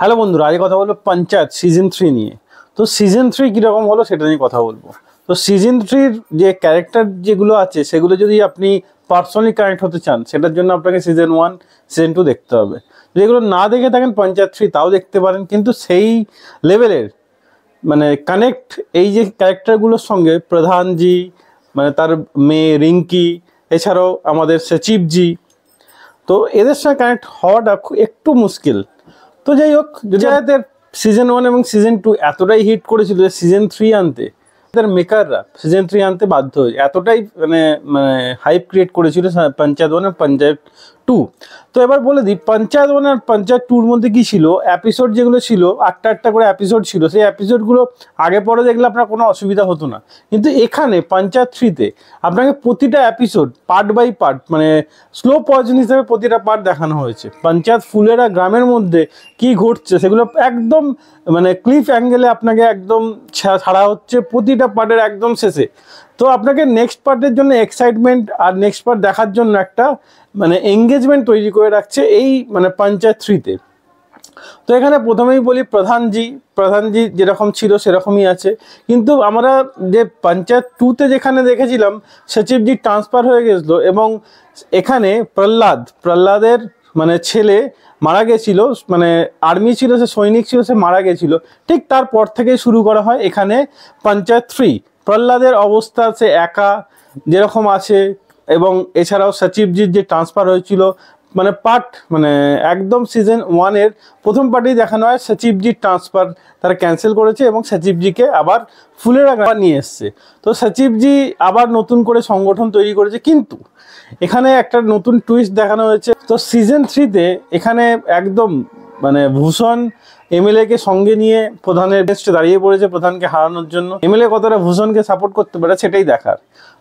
hello বন্ধুরা আজকে কথা বলবো পঞ্চায়েত সিজন থ্রি নিয়ে তো সিজন থ্রি কীরকম হলো সেটা নিয়ে কথা বলবো তো সিজন থ্রির যে ক্যারেক্টার যেগুলো আছে সেগুলো যদি আপনি পার্সোনালি কানেক্ট হতে চান সেটার জন্য আপনাকে সিজন ওয়ান সিজন টু দেখতে হবে যদি এগুলো না দেখে থাকেন পঞ্চায়েত থ্রি তাও দেখতে পারেন কিন্তু সেই লেভেলের মানে কানেক্ট এই যে ক্যারেক্টারগুলোর সঙ্গে প্রধানজি মানে তার মেয়ে রিঙ্কি এছাড়াও আমাদের সচিবজি তো এদের সঙ্গে কানেক্ট হওয়াটা একটু মুশকিল তো যাই হোক যাদের সিজন ওয়ান এবং সিজন টু এতটাই হিট করেছিল যে সিজন থ্রি আনতে তাদের মেকাররা সিজন থ্রি আনতে বাধ্য হয়েছে এতটাই মানে মানে হাইপ ক্রিয়েট করেছিল পঞ্চায়েত ওয়ান এবং পঞ্চায়েত টু তো এবার বলে দিই পঞ্চায়েত ওয়ান আর পঞ্চায়েত টুর মধ্যে কী ছিল অ্যাপিসোড যেগুলো ছিল আটটা আটটা করে অ্যাপিসোড ছিল সেই অ্যাপিসোডগুলো আগে পরে দেখলে আপনার কোনো অসুবিধা হতো না কিন্তু এখানে পঞ্চায়েত থ্রিতে আপনাকে প্রতিটা অ্যাপিসোড পার্ট বাই পার্ট মানে স্লো পয়জন হিসেবে প্রতিটা পার্ট দেখানো হয়েছে পঞ্চায়েত ফুলেরা গ্রামের মধ্যে কি ঘটছে সেগুলো একদম মানে ক্লিফ অ্যাঙ্গেলে আপনাকে একদম ছাড়া হচ্ছে প্রতিটা পার্টের একদম শেষে তো আপনাকে নেক্সট পার্টের জন্য এক্সাইটমেন্ট আর নেক্সট পার্ট দেখার জন্য একটা মানে এঙ্গেজমেন্ট তৈরি করে রাখছে এই মানে পঞ্চায়েত থ্রিতে তো এখানে প্রথমেই বলি প্রধানজি প্রধানজি যেরকম ছিল সেরকমই আছে কিন্তু আমরা যে পঞ্চায়েত টুতে যেখানে দেখেছিলাম সচিবজি ট্রান্সফার হয়ে গেছিলো এবং এখানে প্রহ্লাদ প্রহ্লাদের মানে ছেলে মারা গেছিল মানে আর্মি ছিল সে সৈনিক ছিল সে মারা গেছিল ঠিক তারপর থেকে শুরু করা হয় এখানে পঞ্চায়েত থ্রি প্রহ্লাদের অবস্থা সে একা যেরকম আছে এবং এছাড়াও সচিবজির যে ট্রান্সফার হয়েছিল মানে পার্ট মানে একদম সিজন ওয়ানের প্রথম পার্টি দেখানো হয় সচিবজির ট্রান্সফার তারা ক্যান্সেল করেছে এবং সচিবজিকে আবার ফুলের আগা নিয়ে এসছে তো সচিবজি আবার নতুন করে সংগঠন তৈরি করেছে কিন্তু এখানে একটা নতুন টুইস্ট দেখানো হয়েছে তো সিজন থ্রিতে এখানে একদম মানে ভূষণ এমএলএ কে সঙ্গে নিয়ে প্রধানের বেস্টে দাঁড়িয়ে পড়েছে প্রধানকে হারানোর জন্য এমএলএ কতটা ভূষণকে সাপোর্ট করতে পারে সেটাই দেখার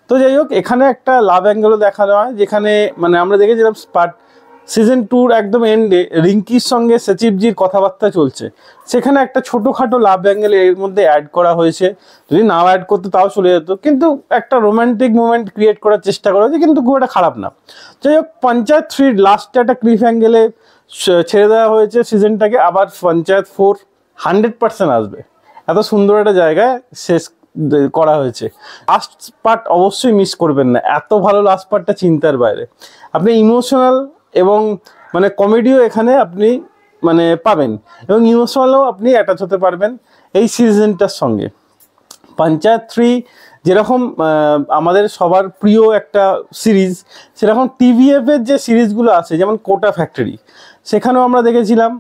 তো যাই হোক এখানে একটা লাভ অ্যাঙ্গেলও দেখানো হয় যেখানে মানে আমরা দেখেছিলাম স্পার্ট সিজন টুর একদম এন্ডে রিঙ্কির সঙ্গে সচিবজির কথাবার্তা চলছে সেখানে একটা ছোটোখাটো লাভ অ্যাঙ্গেল এর মধ্যে অ্যাড করা হয়েছে যদি নাও অ্যাড করতো তাও চলে যেত কিন্তু একটা রোম্যান্টিক মুমেন্ট ক্রিয়েট করার চেষ্টা করা হয়েছে কিন্তু খুব একটা খারাপ না যাই হোক পঞ্চায়েত থ্রির লাস্টে একটা ক্লিফ অ্যাঙ্গেলে ছেড়ে দেওয়া হয়েছে সিজনটাকে আবার পঞ্চায়েত ফোর হান্ড্রেড পার্সেন্ট আসবে এত সুন্দর একটা জায়গায় শেষ করা হয়েছে লাস্ট পার্ট অবশ্যই মিস করবেন না এত ভালো লাস্ট পার্টটা চিন্তার বাইরে আপনি ইমোশনাল এবং মানে কমেডিও এখানে আপনি মানে পাবেন এবং ইমোশনালও আপনি অ্যাটাচ হতে পারবেন এই সিজনটার সঙ্গে পঞ্চায়েত থ্রি যেরকম আমাদের সবার প্রিয় একটা সিরিজ সেরকম টিভিএফের যে সিরিজগুলো আছে যেমন কোটা ফ্যাক্টরি সেখানেও আমরা দেখেছিলাম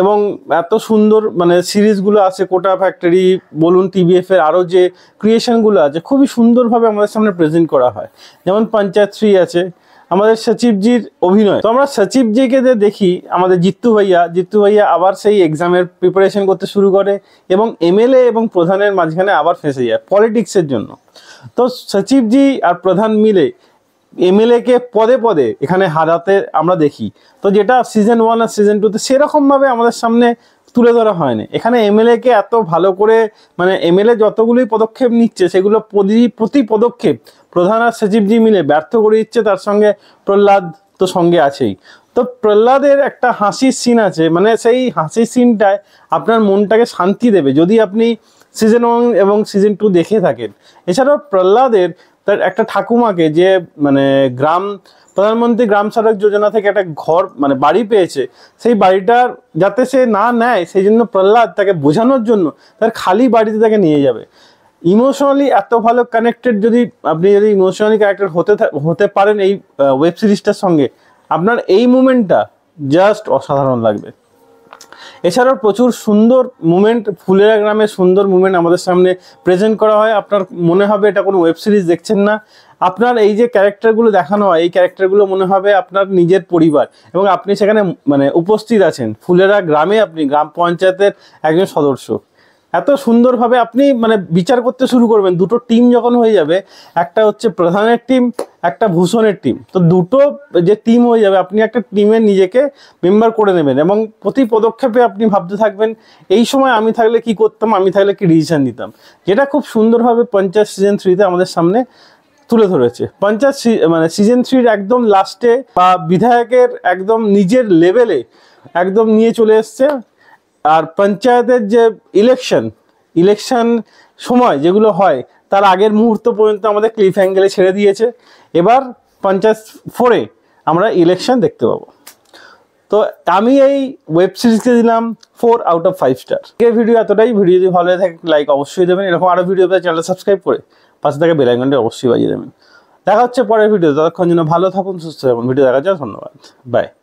এবং এত সুন্দর মানে সিরিজগুলো আছে কোটা ফ্যাক্টরি বলুন টিভিএফ এর আরও যে ক্রিয়েশনগুলো আছে খুবই সুন্দরভাবে আমাদের সামনে প্রেজেন্ট করা হয় যেমন পঞ্চায়েত থ্রি আছে আমাদের সচিবজির অভিনয় তো আমরা সচিবজিকে যে দেখি আমাদের জিত্তু ভাইয়া জিত্তু ভাইয়া আবার সেই এক্সামের প্রিপারেশন করতে শুরু করে এবং এমএলএ এবং প্রধানের মাঝখানে আবার ফেঁসে যায় পলিটিক্সের জন্য তো সচিবজি আর প্রধান মিলে এমএলএকে পদে পদে এখানে হারাতে আমরা দেখি তো যেটা সিজন ওয়ান আর সিজন টুতে সেরকমভাবে আমাদের সামনে তুলে ধরা হয়নি এখানে এমএলএ কে এত ভালো করে মানে এমএলএ যতগুলোই পদক্ষেপ নিচ্ছে সেগুলো প্রতি পদক্ষেপ প্রধান আর সচিবজি মিলে ব্যর্থ করে দিচ্ছে তার সঙ্গে প্রহ্লাদ তো সঙ্গে আছেই তো প্রহ্লাদের একটা হাসির সিন আছে মানে সেই হাসির সিনটায় আপনার মনটাকে শান্তি দেবে যদি আপনি সিজন ওয়ান এবং সিজন টু দেখে থাকেন এছাড়াও প্রহ্লাদের তার একটা ঠাকুমাকে যে মানে গ্রাম প্রধানমন্ত্রী গ্রাম সড়ক যোজনা থেকে একটা ঘর মানে বাড়ি পেয়েছে সেই বাড়িটার যাতে সে না নেয় সেই জন্য প্রহ্লাদ তাকে বোঝানোর জন্য তার খালি বাড়িতে তাকে নিয়ে যাবে ইমোশনালি এত ভালো কানেক্টেড যদি আপনি যদি ইমোশনালি কানেক্টেড হতে হতে পারেন এই ওয়েব সিরিজটার সঙ্গে আপনার এই মুমেন্টটা জাস্ট অসাধারণ লাগবে এছাড়াও প্রচুর সুন্দর মুমেন্ট ফুলেরা গ্রামে সুন্দর মুমেন্ট আমাদের সামনে প্রেজেন্ট করা হয় আপনার মনে হবে এটা কোনো ওয়েব সিরিজ দেখছেন না আপনার এই যে ক্যারেক্টারগুলো দেখানো হয় এই ক্যারেক্টারগুলো মনে হবে আপনার নিজের পরিবার এবং আপনি সেখানে মানে উপস্থিত আছেন ফুলেরা গ্রামে আপনি গ্রাম পঞ্চায়েতের একজন সদস্য এত সুন্দরভাবে আপনি মানে বিচার করতে শুরু করবেন দুটো টিম যখন হয়ে যাবে একটা হচ্ছে প্রধানের টিম একটা ভূষণের টিম তো দুটো যে টিম হয়ে যাবে আপনি একটা টিমে নিজেকে মেম্বার করে নেবেন এবং প্রতি পদক্ষেপে আপনি ভাবতে থাকবেন এই সময় আমি থাকলে কি করতাম আমি থাকলে কি ডিসিশান দিতাম যেটা খুব সুন্দরভাবে পঞ্চায়েত সিজন থ্রিতে আমাদের সামনে তুলে ধরেছে পঞ্চায়েত মানে সিজন থ্রির একদম লাস্টে বা বিধায়কের একদম নিজের লেভেলে একদম নিয়ে চলে এসছে আর পঞ্চায়েতের যে ইলেকশন ইলেকশন সময় যেগুলো হয় তার আগের মুহূর্ত পর্যন্ত আমাদের ক্লিফ অ্যাঙ্গেলে ছেড়ে দিয়েছে এবার পঞ্চায়েত ফোরে আমরা ইলেকশন দেখতে পাবো তো আমি এই ওয়েব সিরিজকে দিলাম four out of five star এই ভিডিও এতটাই ভিডিও যদি ভালো থাকে লাইক অবশ্যই দেবেন এরকম আরও ভিডিও পেয়ে চ্যানেল সাবস্ক্রাইব করে পাশে থাকা বেলাইকনটি অবশ্যই বাজিয়ে দেবেন দেখা হচ্ছে পরের ভিডিও ততক্ষণ যেন ভালো থাকুন সুস্থ থাকুন ভিডিও দেখার জন্য ধন্যবাদ বাই